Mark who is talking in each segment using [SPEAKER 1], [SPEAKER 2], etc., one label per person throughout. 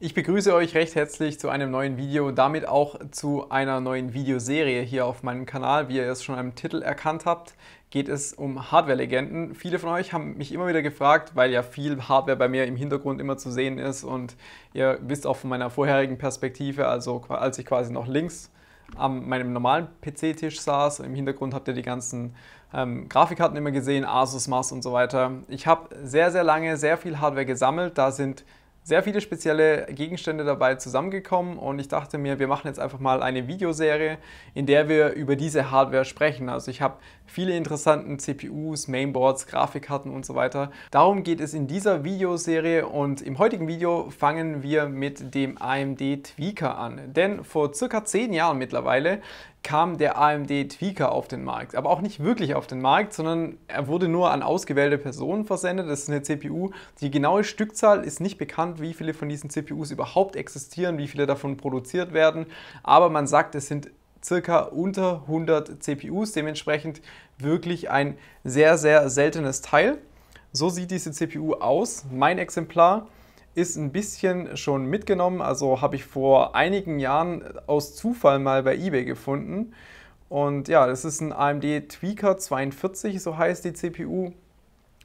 [SPEAKER 1] Ich begrüße euch recht herzlich zu einem neuen Video, damit auch zu einer neuen Videoserie hier auf meinem Kanal. Wie ihr es schon im Titel erkannt habt, geht es um Hardware-Legenden. Viele von euch haben mich immer wieder gefragt, weil ja viel Hardware bei mir im Hintergrund immer zu sehen ist und ihr wisst auch von meiner vorherigen Perspektive, also als ich quasi noch links an meinem normalen PC-Tisch saß. Im Hintergrund habt ihr die ganzen ähm, Grafikkarten immer gesehen, Asus, Mars und so weiter. Ich habe sehr, sehr lange sehr viel Hardware gesammelt. Da sind sehr viele spezielle Gegenstände dabei zusammengekommen und ich dachte mir, wir machen jetzt einfach mal eine Videoserie, in der wir über diese Hardware sprechen. Also ich habe viele interessante CPUs, Mainboards, Grafikkarten und so weiter. Darum geht es in dieser Videoserie und im heutigen Video fangen wir mit dem AMD Tweaker an. Denn vor circa zehn Jahren mittlerweile kam der AMD Tweaker auf den Markt. Aber auch nicht wirklich auf den Markt, sondern er wurde nur an ausgewählte Personen versendet. Das ist eine CPU. Die genaue Stückzahl ist nicht bekannt, wie viele von diesen CPUs überhaupt existieren, wie viele davon produziert werden. Aber man sagt, es sind circa unter 100 CPUs, dementsprechend wirklich ein sehr, sehr seltenes Teil. So sieht diese CPU aus, mein Exemplar ist ein bisschen schon mitgenommen. Also habe ich vor einigen Jahren äh, aus Zufall mal bei eBay gefunden. Und ja, das ist ein AMD Tweaker 42, so heißt die CPU.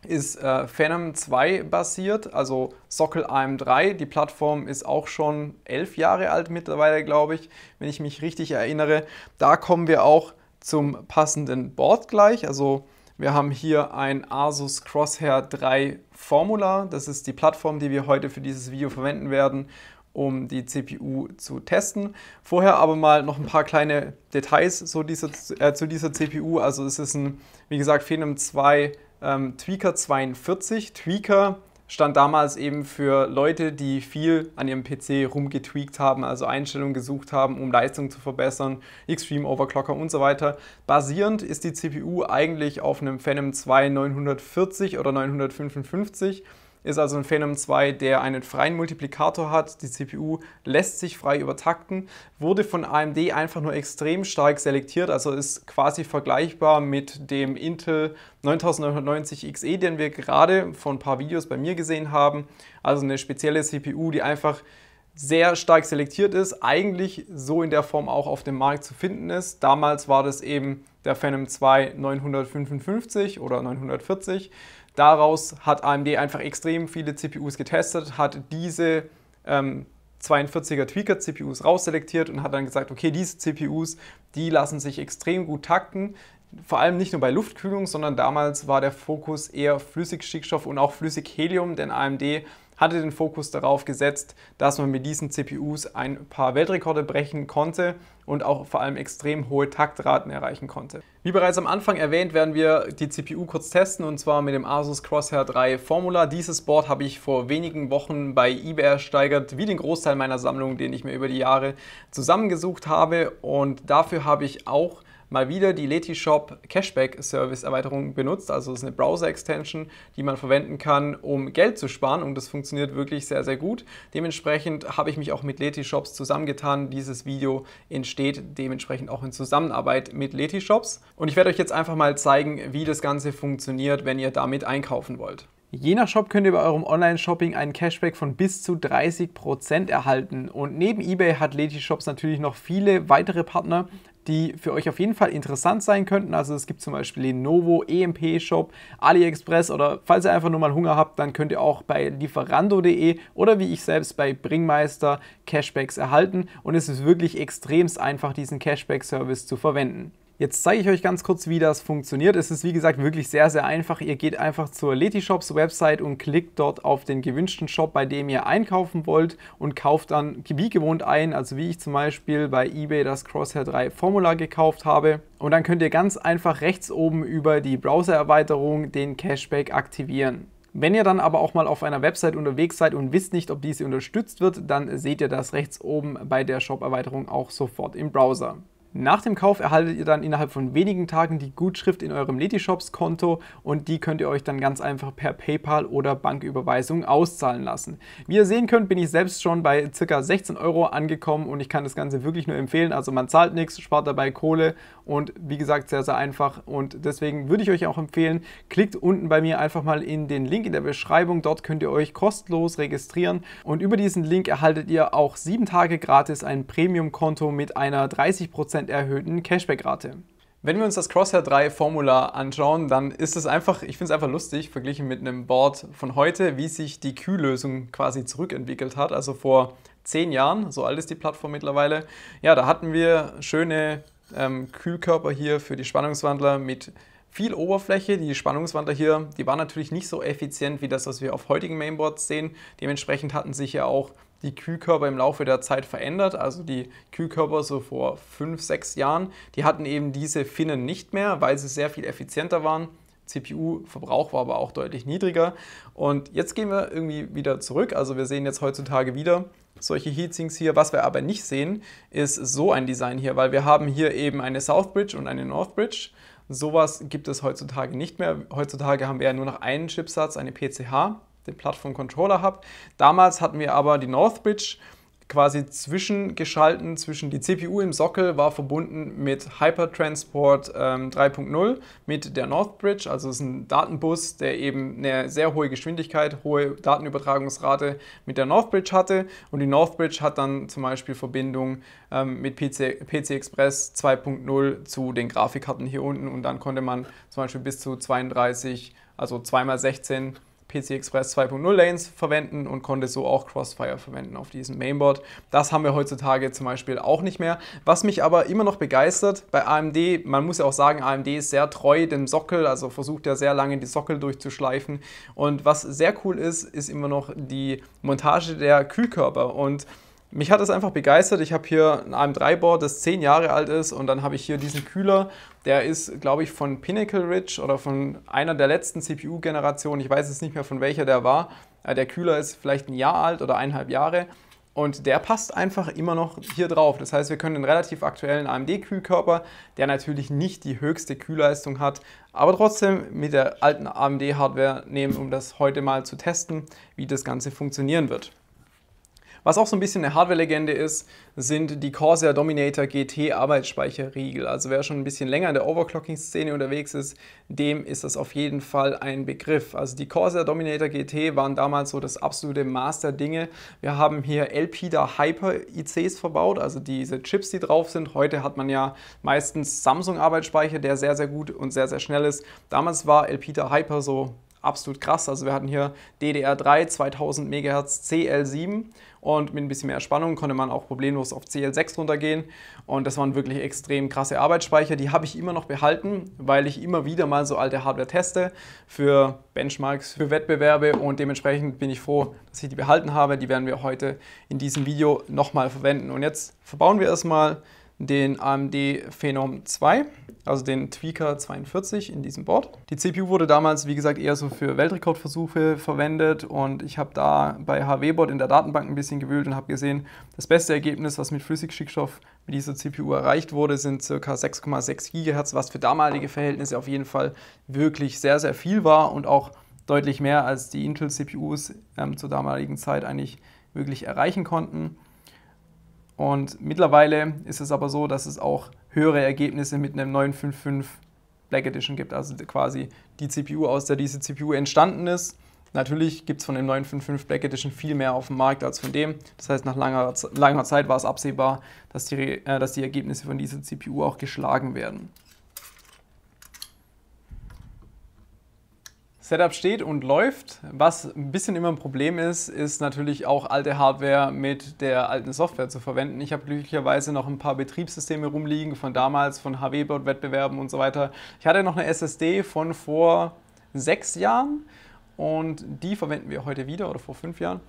[SPEAKER 1] Ist äh, Phenom 2 basiert, also Sockel AM3. Die Plattform ist auch schon elf Jahre alt mittlerweile, glaube ich, wenn ich mich richtig erinnere. Da kommen wir auch zum passenden Board gleich. Also wir haben hier ein Asus Crosshair 3 Formula. Das ist die Plattform, die wir heute für dieses Video verwenden werden, um die CPU zu testen. Vorher aber mal noch ein paar kleine Details so diese, äh, zu dieser CPU. Also es ist ein, wie gesagt, Phenom 2 ähm, Tweaker 42. Tweaker stand damals eben für Leute, die viel an ihrem PC rumgetweakt haben, also Einstellungen gesucht haben, um Leistung zu verbessern, Extreme Overclocker und so weiter. Basierend ist die CPU eigentlich auf einem Phenom 2 940 oder 955 ist also ein Phenom 2, der einen freien Multiplikator hat. Die CPU lässt sich frei übertakten, wurde von AMD einfach nur extrem stark selektiert, also ist quasi vergleichbar mit dem Intel 9990 XE, den wir gerade von ein paar Videos bei mir gesehen haben. Also eine spezielle CPU, die einfach sehr stark selektiert ist, eigentlich so in der Form auch auf dem Markt zu finden ist. Damals war das eben der Phenom 2 955 oder 940 Daraus hat AMD einfach extrem viele CPUs getestet, hat diese ähm, 42er Tweaker-CPUs rausselektiert und hat dann gesagt, okay, diese CPUs, die lassen sich extrem gut takten. Vor allem nicht nur bei Luftkühlung, sondern damals war der Fokus eher Flüssigstickstoff und auch Flüssighelium, denn AMD hatte den Fokus darauf gesetzt, dass man mit diesen CPUs ein paar Weltrekorde brechen konnte und auch vor allem extrem hohe Taktraten erreichen konnte. Wie bereits am Anfang erwähnt, werden wir die CPU kurz testen und zwar mit dem Asus Crosshair 3 Formula. Dieses Board habe ich vor wenigen Wochen bei eBay ersteigert, wie den Großteil meiner Sammlung, den ich mir über die Jahre zusammengesucht habe und dafür habe ich auch mal wieder die Letishop Cashback Service Erweiterung benutzt. Also es ist eine Browser-Extension, die man verwenden kann, um Geld zu sparen und das funktioniert wirklich sehr, sehr gut. Dementsprechend habe ich mich auch mit Letishops zusammengetan. Dieses Video entsteht dementsprechend auch in Zusammenarbeit mit Letishops. Und ich werde euch jetzt einfach mal zeigen, wie das Ganze funktioniert, wenn ihr damit einkaufen wollt. Je nach Shop könnt ihr bei eurem Online-Shopping einen Cashback von bis zu 30% erhalten. Und neben eBay hat Letyshops natürlich noch viele weitere Partner, die für euch auf jeden Fall interessant sein könnten. Also es gibt zum Beispiel Lenovo, EMP Shop, AliExpress oder falls ihr einfach nur mal Hunger habt, dann könnt ihr auch bei lieferando.de oder wie ich selbst bei Bringmeister Cashbacks erhalten und es ist wirklich extremst einfach, diesen Cashback-Service zu verwenden. Jetzt zeige ich euch ganz kurz, wie das funktioniert. Es ist wie gesagt wirklich sehr, sehr einfach. Ihr geht einfach zur Leti Shops Website und klickt dort auf den gewünschten Shop, bei dem ihr einkaufen wollt und kauft dann wie gewohnt ein, also wie ich zum Beispiel bei eBay das Crosshair 3 Formular gekauft habe. Und dann könnt ihr ganz einfach rechts oben über die Browser-Erweiterung den Cashback aktivieren. Wenn ihr dann aber auch mal auf einer Website unterwegs seid und wisst nicht, ob diese unterstützt wird, dann seht ihr das rechts oben bei der Shop-Erweiterung auch sofort im Browser. Nach dem Kauf erhaltet ihr dann innerhalb von wenigen Tagen die Gutschrift in eurem Letyshops Konto und die könnt ihr euch dann ganz einfach per PayPal oder Banküberweisung auszahlen lassen. Wie ihr sehen könnt, bin ich selbst schon bei ca. 16 Euro angekommen und ich kann das Ganze wirklich nur empfehlen. Also man zahlt nichts, spart dabei Kohle und wie gesagt sehr, sehr einfach und deswegen würde ich euch auch empfehlen, klickt unten bei mir einfach mal in den Link in der Beschreibung. Dort könnt ihr euch kostenlos registrieren und über diesen Link erhaltet ihr auch sieben Tage gratis ein Premium-Konto mit einer 30% 5% erhöhten Cashback-Rate. Wenn wir uns das Crosshair 3 Formular anschauen, dann ist es einfach, ich finde es einfach lustig, verglichen mit einem Board von heute, wie sich die Kühllösung quasi zurückentwickelt hat. Also vor zehn Jahren, so alt ist die Plattform mittlerweile. Ja, da hatten wir schöne ähm, Kühlkörper hier für die Spannungswandler mit viel Oberfläche. Die Spannungswandler hier, die waren natürlich nicht so effizient wie das, was wir auf heutigen Mainboards sehen. Dementsprechend hatten sich ja auch die Kühlkörper im Laufe der Zeit verändert. Also die Kühlkörper so vor fünf, sechs Jahren, die hatten eben diese Finnen nicht mehr, weil sie sehr viel effizienter waren. CPU-Verbrauch war aber auch deutlich niedriger. Und jetzt gehen wir irgendwie wieder zurück. Also wir sehen jetzt heutzutage wieder solche Heatsinks hier. Was wir aber nicht sehen, ist so ein Design hier, weil wir haben hier eben eine Southbridge und eine Northbridge. Sowas gibt es heutzutage nicht mehr. Heutzutage haben wir ja nur noch einen Chipsatz, eine PCH den Plattform-Controller Hub. Damals hatten wir aber die Northbridge quasi zwischengeschalten, zwischen die CPU im Sockel war verbunden mit Hypertransport ähm, 3.0 mit der Northbridge, also es ist ein Datenbus, der eben eine sehr hohe Geschwindigkeit, hohe Datenübertragungsrate mit der Northbridge hatte und die Northbridge hat dann zum Beispiel Verbindung ähm, mit PC, PC Express 2.0 zu den Grafikkarten hier unten und dann konnte man zum Beispiel bis zu 32, also 2x16 PC Express 2.0 Lanes verwenden und konnte so auch Crossfire verwenden auf diesem Mainboard. Das haben wir heutzutage zum Beispiel auch nicht mehr. Was mich aber immer noch begeistert bei AMD, man muss ja auch sagen, AMD ist sehr treu dem Sockel, also versucht ja sehr lange die Sockel durchzuschleifen. Und was sehr cool ist, ist immer noch die Montage der Kühlkörper und mich hat das einfach begeistert. Ich habe hier ein AM3-Board, das zehn Jahre alt ist und dann habe ich hier diesen Kühler. Der ist, glaube ich, von Pinnacle Ridge oder von einer der letzten CPU-Generationen. Ich weiß jetzt nicht mehr, von welcher der war. Äh, der Kühler ist vielleicht ein Jahr alt oder eineinhalb Jahre. Und der passt einfach immer noch hier drauf. Das heißt, wir können einen relativ aktuellen AMD-Kühlkörper, der natürlich nicht die höchste Kühlleistung hat, aber trotzdem mit der alten AMD-Hardware nehmen, um das heute mal zu testen, wie das Ganze funktionieren wird. Was auch so ein bisschen eine Hardware-Legende ist, sind die Corsair Dominator GT Arbeitsspeicherriegel. Also wer schon ein bisschen länger in der Overclocking-Szene unterwegs ist, dem ist das auf jeden Fall ein Begriff. Also die Corsair Dominator GT waren damals so das absolute Master-Dinge. Wir haben hier LPDA Hyper ICs verbaut, also diese Chips, die drauf sind. Heute hat man ja meistens Samsung-Arbeitsspeicher, der sehr, sehr gut und sehr, sehr schnell ist. Damals war LPDA Hyper so absolut krass. Also wir hatten hier DDR3 2000 MHz CL7 und mit ein bisschen mehr Spannung konnte man auch problemlos auf CL6 runtergehen und das waren wirklich extrem krasse Arbeitsspeicher. Die habe ich immer noch behalten, weil ich immer wieder mal so alte Hardware teste für Benchmarks, für Wettbewerbe und dementsprechend bin ich froh, dass ich die behalten habe. Die werden wir heute in diesem Video nochmal verwenden. Und jetzt verbauen wir erstmal mal den AMD Phenom 2, also den Tweaker 42 in diesem Board. Die CPU wurde damals, wie gesagt, eher so für Weltrekordversuche verwendet und ich habe da bei HW-Board in der Datenbank ein bisschen gewühlt und habe gesehen, das beste Ergebnis, was mit Flüssigstickstoff mit dieser CPU erreicht wurde, sind ca. 6,6 GHz, was für damalige Verhältnisse auf jeden Fall wirklich sehr, sehr viel war und auch deutlich mehr als die Intel-CPUs ähm, zur damaligen Zeit eigentlich wirklich erreichen konnten. Und mittlerweile ist es aber so, dass es auch höhere Ergebnisse mit einem 955 Black Edition gibt, also quasi die CPU, aus der diese CPU entstanden ist. Natürlich gibt es von dem 955 Black Edition viel mehr auf dem Markt als von dem. Das heißt, nach langer, langer Zeit war es absehbar, dass die, äh, dass die Ergebnisse von dieser CPU auch geschlagen werden. Setup steht und läuft. Was ein bisschen immer ein Problem ist, ist natürlich auch alte Hardware mit der alten Software zu verwenden. Ich habe glücklicherweise noch ein paar Betriebssysteme rumliegen von damals, von HW-Wettbewerben board und so weiter. Ich hatte noch eine SSD von vor sechs Jahren und die verwenden wir heute wieder oder vor fünf Jahren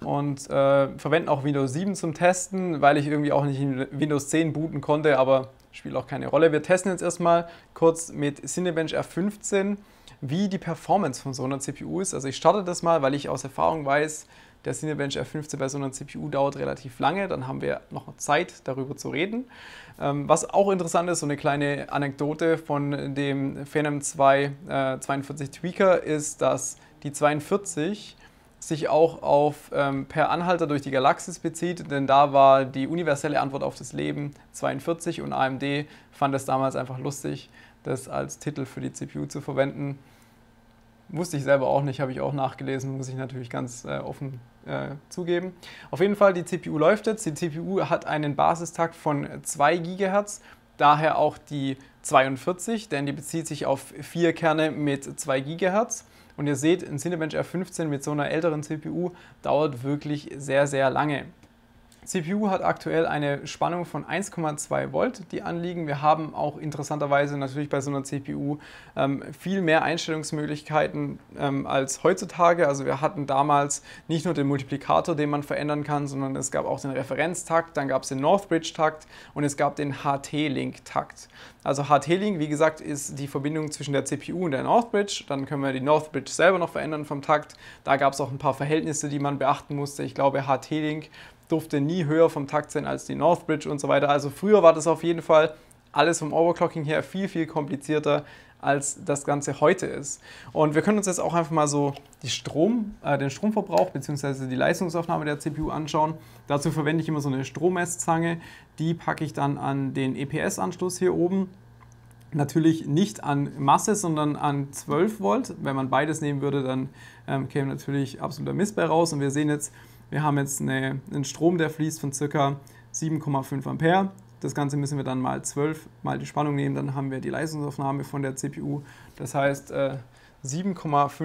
[SPEAKER 1] und äh, verwenden auch Windows 7 zum Testen, weil ich irgendwie auch nicht in Windows 10 booten konnte, aber spielt auch keine Rolle. Wir testen jetzt erstmal kurz mit Cinebench R15 wie die Performance von so einer CPU ist. Also ich starte das mal, weil ich aus Erfahrung weiß, der Cinebench R15 bei so einer CPU dauert relativ lange, dann haben wir noch Zeit, darüber zu reden. Ähm, was auch interessant ist, so eine kleine Anekdote von dem Phenom 2 äh, 42 Tweaker ist, dass die 42 sich auch auf ähm, Per Anhalter durch die Galaxis bezieht, denn da war die universelle Antwort auf das Leben 42 und AMD fand es damals einfach lustig, das als Titel für die CPU zu verwenden. Wusste ich selber auch nicht, habe ich auch nachgelesen, muss ich natürlich ganz äh, offen äh, zugeben. Auf jeden Fall, die CPU läuft jetzt. Die CPU hat einen Basistakt von 2 GHz, daher auch die 42, denn die bezieht sich auf vier Kerne mit 2 GHz. Und ihr seht, ein Cinebench R15 mit so einer älteren CPU dauert wirklich sehr, sehr lange. CPU hat aktuell eine Spannung von 1,2 Volt, die anliegen. Wir haben auch interessanterweise natürlich bei so einer CPU ähm, viel mehr Einstellungsmöglichkeiten ähm, als heutzutage. Also wir hatten damals nicht nur den Multiplikator, den man verändern kann, sondern es gab auch den Referenztakt, dann gab es den Northbridge-Takt und es gab den HT-Link-Takt. Also HT-Link, wie gesagt, ist die Verbindung zwischen der CPU und der Northbridge. Dann können wir die Northbridge selber noch verändern vom Takt. Da gab es auch ein paar Verhältnisse, die man beachten musste. Ich glaube, HT-Link durfte nie höher vom Takt sein als die Northbridge und so weiter. Also früher war das auf jeden Fall alles vom Overclocking her viel, viel komplizierter, als das Ganze heute ist. Und wir können uns jetzt auch einfach mal so Strom, äh, den Stromverbrauch bzw. die Leistungsaufnahme der CPU anschauen. Dazu verwende ich immer so eine Strommesszange. Die packe ich dann an den EPS-Anschluss hier oben. Natürlich nicht an Masse, sondern an 12 Volt. Wenn man beides nehmen würde, dann ähm, käme natürlich absoluter Mist bei raus. Und wir sehen jetzt, wir haben jetzt eine, einen Strom, der fließt von ca. 7,5 Ampere. Das Ganze müssen wir dann mal 12 mal die Spannung nehmen, dann haben wir die Leistungsaufnahme von der CPU. Das heißt, 7,5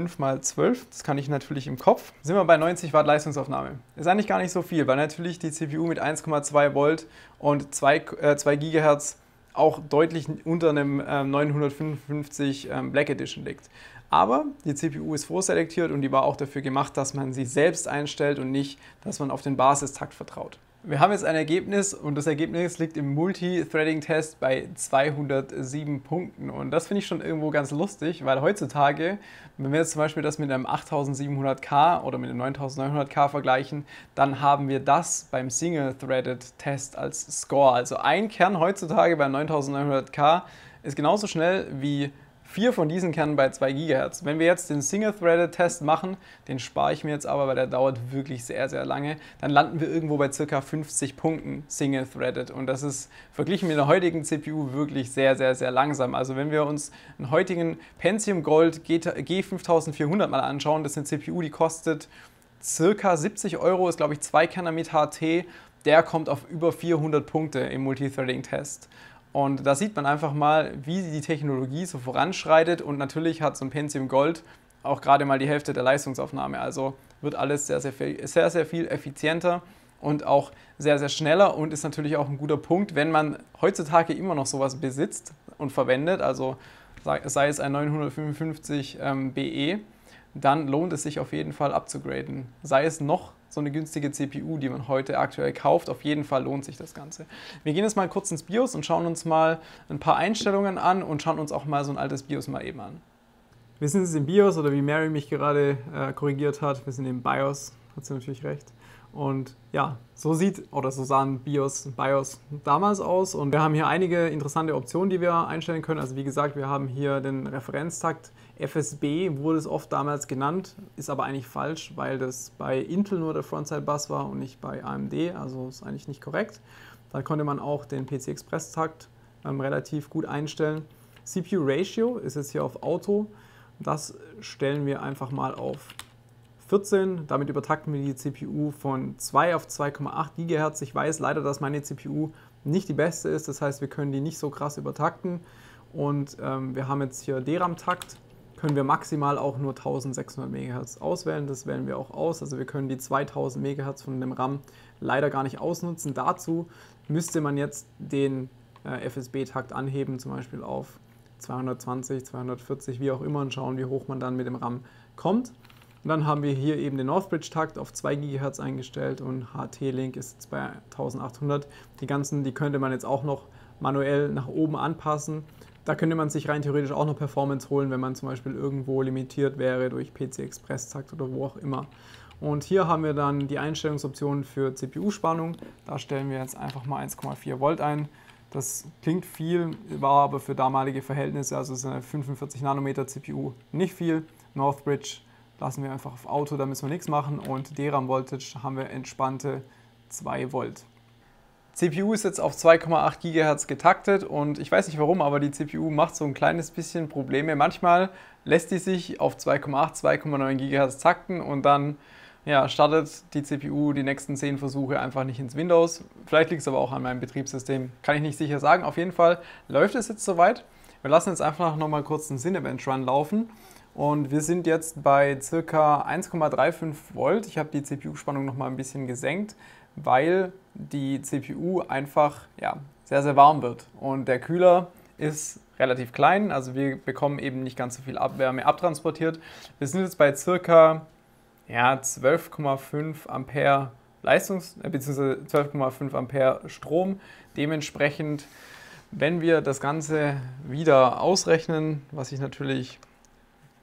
[SPEAKER 1] äh, mal 12, das kann ich natürlich im Kopf, sind wir bei 90 Watt Leistungsaufnahme. Ist eigentlich gar nicht so viel, weil natürlich die CPU mit 1,2 Volt und 2, äh, 2 Gigahertz auch deutlich unter einem 955 ähm, ähm, Black Edition liegt. Aber die CPU ist vorselektiert und die war auch dafür gemacht, dass man sie selbst einstellt und nicht, dass man auf den Basistakt vertraut. Wir haben jetzt ein Ergebnis und das Ergebnis liegt im Multi-Threading-Test bei 207 Punkten. Und das finde ich schon irgendwo ganz lustig, weil heutzutage, wenn wir jetzt zum Beispiel das mit einem 8700K oder mit einem 9900K vergleichen, dann haben wir das beim Single-Threaded-Test als Score. Also ein Kern heutzutage beim 9900K ist genauso schnell wie Vier von diesen Kernen bei 2 GHz. Wenn wir jetzt den Single-Threaded-Test machen, den spare ich mir jetzt aber, weil der dauert wirklich sehr, sehr lange, dann landen wir irgendwo bei circa 50 Punkten Single-Threaded. Und das ist verglichen mit der heutigen CPU wirklich sehr, sehr, sehr langsam. Also wenn wir uns einen heutigen Pentium Gold G5400 mal anschauen, das ist eine CPU, die kostet circa 70 Euro, ist glaube ich 2 Kerner mit HT, der kommt auf über 400 Punkte im Multithreading-Test. Und da sieht man einfach mal, wie die Technologie so voranschreitet und natürlich hat so ein Pentium Gold auch gerade mal die Hälfte der Leistungsaufnahme. Also wird alles sehr, sehr viel, sehr, sehr viel effizienter und auch sehr, sehr schneller und ist natürlich auch ein guter Punkt, wenn man heutzutage immer noch sowas besitzt und verwendet, also sei es ein 955 ähm, BE dann lohnt es sich auf jeden Fall abzugraden. Sei es noch so eine günstige CPU, die man heute aktuell kauft, auf jeden Fall lohnt sich das Ganze. Wir gehen jetzt mal kurz ins BIOS und schauen uns mal ein paar Einstellungen an und schauen uns auch mal so ein altes BIOS mal eben an. Wir sind jetzt im BIOS oder wie Mary mich gerade äh, korrigiert hat, wir sind im BIOS, hat sie natürlich recht. Und ja, so sieht oder so sahen BIOS, BIOS damals aus. Und wir haben hier einige interessante Optionen, die wir einstellen können. Also wie gesagt, wir haben hier den Referenztakt FSB wurde es oft damals genannt, ist aber eigentlich falsch, weil das bei Intel nur der Frontside-Bus war und nicht bei AMD, also ist eigentlich nicht korrekt. Dann konnte man auch den PC Express-Takt ähm, relativ gut einstellen. CPU-Ratio ist jetzt hier auf Auto. Das stellen wir einfach mal auf 14. Damit übertakten wir die CPU von 2 auf 2,8 GHz. Ich weiß leider, dass meine CPU nicht die beste ist. Das heißt, wir können die nicht so krass übertakten. Und ähm, wir haben jetzt hier DRAM-Takt können wir maximal auch nur 1600 MHz auswählen. Das wählen wir auch aus. Also wir können die 2000 MHz von dem RAM leider gar nicht ausnutzen. Dazu müsste man jetzt den äh, FSB-Takt anheben, zum Beispiel auf 220, 240, wie auch immer und schauen, wie hoch man dann mit dem RAM kommt. Und dann haben wir hier eben den Northbridge-Takt auf 2 GHz eingestellt und HT-Link ist jetzt bei 1800. Die ganzen, die könnte man jetzt auch noch manuell nach oben anpassen. Da könnte man sich rein theoretisch auch noch Performance holen, wenn man zum Beispiel irgendwo limitiert wäre durch PC Express Takt oder wo auch immer. Und hier haben wir dann die Einstellungsoptionen für CPU-Spannung. Da stellen wir jetzt einfach mal 1,4 Volt ein. Das klingt viel, war aber für damalige Verhältnisse, also ist eine 45 Nanometer CPU nicht viel. Northbridge lassen wir einfach auf Auto, da müssen wir nichts machen. Und DRAM-Voltage haben wir entspannte 2 Volt. CPU ist jetzt auf 2,8 GHz getaktet und ich weiß nicht warum, aber die CPU macht so ein kleines bisschen Probleme. Manchmal lässt die sich auf 2,8, 2,9 GHz takten und dann ja, startet die CPU die nächsten 10 Versuche einfach nicht ins Windows. Vielleicht liegt es aber auch an meinem Betriebssystem, kann ich nicht sicher sagen. Auf jeden Fall läuft es jetzt soweit. Wir lassen jetzt einfach noch mal kurz einen Cinebench Run laufen und wir sind jetzt bei circa 1,35 Volt. Ich habe die CPU-Spannung noch mal ein bisschen gesenkt, weil die CPU einfach ja, sehr, sehr warm wird. Und der Kühler ist relativ klein, also wir bekommen eben nicht ganz so viel Abwärme abtransportiert. Wir sind jetzt bei circa ja, 12,5 Ampere Leistungs- äh, bzw. 12,5 Ampere Strom. Dementsprechend, wenn wir das Ganze wieder ausrechnen, was ich natürlich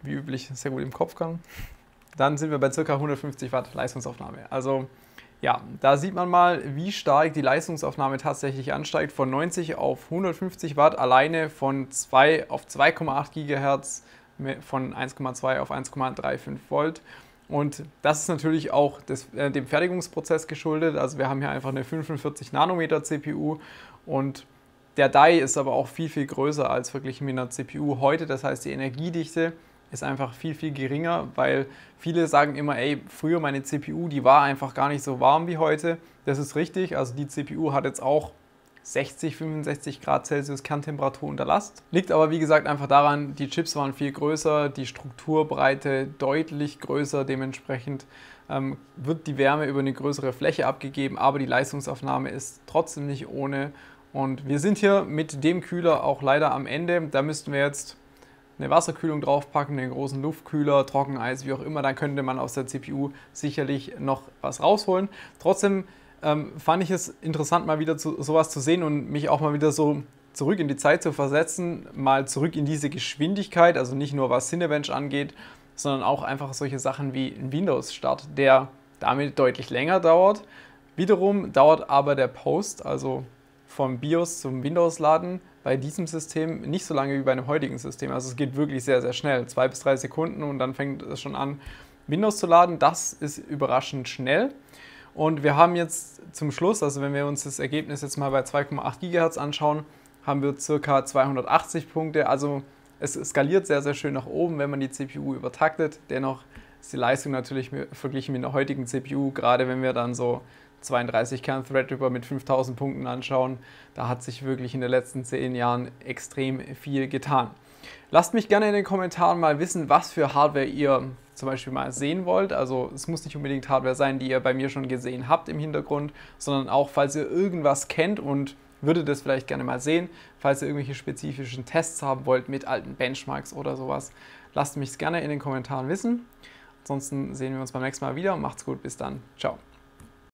[SPEAKER 1] wie üblich sehr gut im Kopf kann, dann sind wir bei circa 150 Watt Leistungsaufnahme. Also ja, da sieht man mal, wie stark die Leistungsaufnahme tatsächlich ansteigt. Von 90 auf 150 Watt alleine, von 2 auf 2,8 GHz, von 1,2 auf 1,35 Volt. Und das ist natürlich auch des, äh, dem Fertigungsprozess geschuldet. Also wir haben hier einfach eine 45 Nanometer CPU und der DAI ist aber auch viel, viel größer als verglichen mit einer CPU heute. Das heißt, die Energiedichte ist einfach viel, viel geringer, weil viele sagen immer, ey, früher meine CPU, die war einfach gar nicht so warm wie heute. Das ist richtig, also die CPU hat jetzt auch 60, 65 Grad Celsius Kerntemperatur unter Last. Liegt aber wie gesagt einfach daran, die Chips waren viel größer, die Strukturbreite deutlich größer, dementsprechend ähm, wird die Wärme über eine größere Fläche abgegeben, aber die Leistungsaufnahme ist trotzdem nicht ohne. Und wir sind hier mit dem Kühler auch leider am Ende. Da müssten wir jetzt eine Wasserkühlung draufpacken, einen großen Luftkühler, Trockeneis, wie auch immer, dann könnte man aus der CPU sicherlich noch was rausholen. Trotzdem ähm, fand ich es interessant, mal wieder zu, sowas zu sehen und mich auch mal wieder so zurück in die Zeit zu versetzen, mal zurück in diese Geschwindigkeit, also nicht nur was Cinebench angeht, sondern auch einfach solche Sachen wie ein Windows-Start, der damit deutlich länger dauert. Wiederum dauert aber der Post, also vom BIOS zum Windows laden bei diesem System nicht so lange wie bei einem heutigen System. Also es geht wirklich sehr, sehr schnell. Zwei bis drei Sekunden und dann fängt es schon an, Windows zu laden. Das ist überraschend schnell. Und wir haben jetzt zum Schluss, also wenn wir uns das Ergebnis jetzt mal bei 2,8 GHz anschauen, haben wir ca. 280 Punkte. Also es skaliert sehr, sehr schön nach oben, wenn man die CPU übertaktet. Dennoch ist die Leistung natürlich verglichen mit der heutigen CPU, gerade wenn wir dann so 32 Kern Threadripper mit 5000 Punkten anschauen, da hat sich wirklich in den letzten 10 Jahren extrem viel getan. Lasst mich gerne in den Kommentaren mal wissen, was für Hardware ihr zum Beispiel mal sehen wollt. Also es muss nicht unbedingt Hardware sein, die ihr bei mir schon gesehen habt im Hintergrund, sondern auch, falls ihr irgendwas kennt und würdet das vielleicht gerne mal sehen, falls ihr irgendwelche spezifischen Tests haben wollt mit alten Benchmarks oder sowas, lasst mich es gerne in den Kommentaren wissen. Ansonsten sehen wir uns beim nächsten Mal wieder. Macht's gut, bis dann. Ciao.